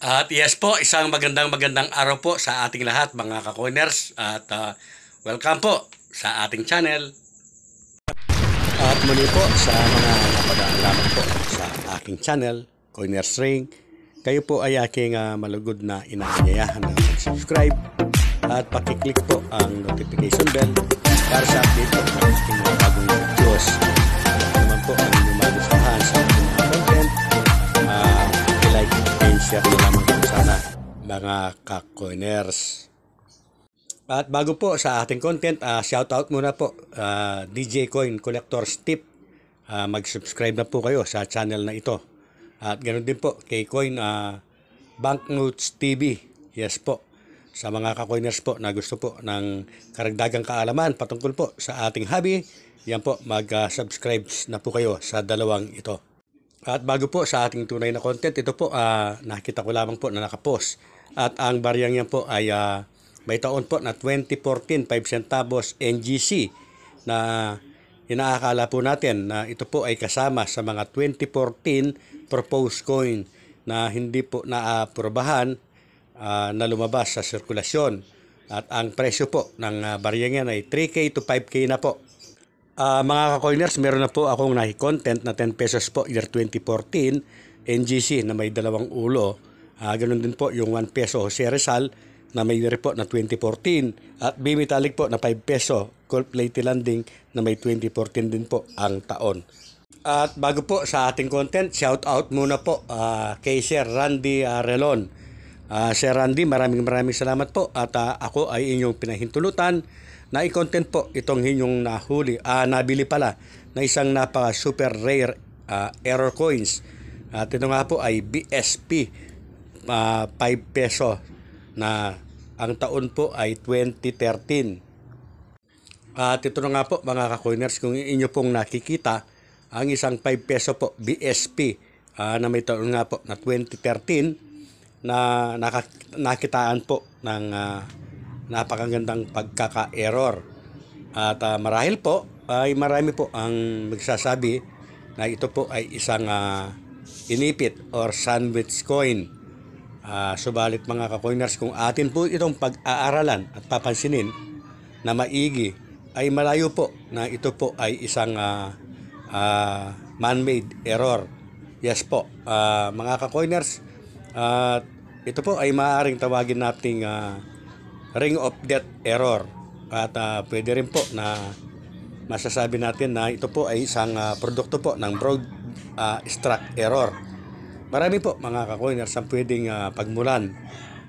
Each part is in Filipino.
At yes po, isang magandang magandang araw po sa ating lahat mga kakoiners at uh, welcome po sa ating channel. At muli po sa mga napadaan lamang po sa aking channel, Coiners Ring. Kayo po ay aking uh, malugod na inaanyayahan na mag-subscribe at pakiclick po ang notification bell para sa update po ng aking mga bagong video mga kakoiners. At bago po sa ating content, uh, ah, shout out muna po uh, ah, DJ Coin Collector's Tip. Uh, ah, mag-subscribe na po kayo sa channel na ito. At ganoon din po kay Coin uh, Banknotes TV. Yes po. Sa mga kakoiners po na gusto po ng karagdagang kaalaman patungkol po sa ating hobby, yan po mag-subscribe na po kayo sa dalawang ito. At bago po sa ating tunay na content, ito po uh, nakita ko lamang po na nakapost at ang barya niya po ay uh, may taon po na 2014 5 centavos NGC na inaakala po natin na ito po ay kasama sa mga 2014 proposed coin na hindi po naaprobahan uh, na lumabas sa sirkulasyon. At ang presyo po ng uh, ah, barya niya ay 3K to 5K na po. Uh, mga ka-coiners, meron na po akong nahi-content na 10 pesos po year 2014 NGC na may dalawang ulo Ah, ganun din po yung 1 peso Jose Rizal na may po na 2014 at B-metallic po na 5 peso gold plate landing na may 2014 din po ang taon. At bago po sa ating content, shout out muna po uh, kay Sir Randy uh, Relon. Uh, Sir Randy, maraming maraming salamat po at uh, ako ay inyong pinahintulutan na i-content po itong inyong nahuli, uh, nabili pala na isang napaka super rare uh, error coins. At ito nga po ay BSP uh, ah, 5 peso na ang taon po ay 2013. At ito na nga po mga kakoiners kung inyo pong nakikita ang isang 5 peso po BSP uh, ah, na may taon nga po na 2013 na nakitaan po ng uh, napakagandang pagkaka-error. At uh, marahil po ay marami po ang magsasabi na ito po ay isang uh, inipit or sandwich coin Uh, subalit mga kakoiners, kung atin po itong pag-aaralan at papansinin na maigi, ay malayo po na ito po ay isang uh, uh, man-made error. Yes po, uh, mga kakoiners, uh, ito po ay maaaring tawagin nating uh, ring of death error. At uh, pwede rin po na masasabi natin na ito po ay isang uh, produkto po ng broad uh, struct error. Marami po mga kakoiners ang pwedeng uh, pagmulan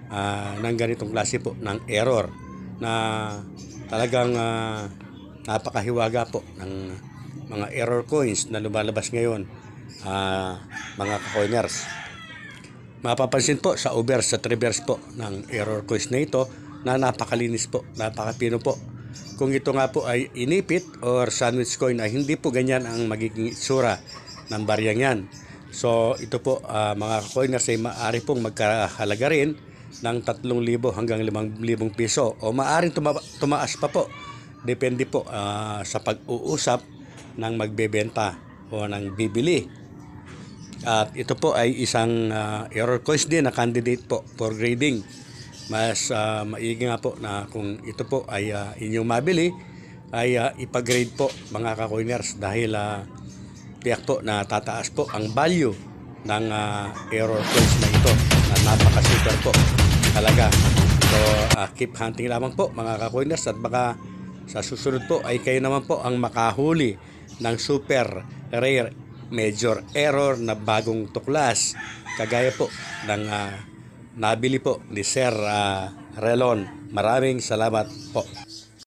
uh, ng ganitong klase po ng error na talagang uh, napakahiwaga po ng mga error coins na lumalabas ngayon uh, mga kakoiners. Mapapansin po sa overs sa reverse po ng error coins na ito na napakalinis po, napakapino po. Kung ito nga po ay inipit or sandwich coin ay hindi po ganyan ang magiging itsura ng baryang yan So ito po uh, mga coiners ay maaari pong magkahalaga rin ng 3,000 hanggang 5,000 piso o maaaring tuma- tumaas pa po depende po uh, sa pag-uusap ng magbebenta o ng bibili. At ito po ay isang uh, error coins din na candidate po for grading. Mas uh, maigi nga po na kung ito po ay uh, inyong mabili ay uh, ipag-grade po mga kakoiners dahil uh, tiyak po na tataas po ang value ng uh, error coins na ito na ah, napaka-super po talaga. So, uh, keep hunting lamang po mga kakoiners at baka sa susunod po ay kayo naman po ang makahuli ng super rare major error na bagong tuklas kagaya po ng uh, nabili po ni Sir uh, Relon. Maraming salamat po.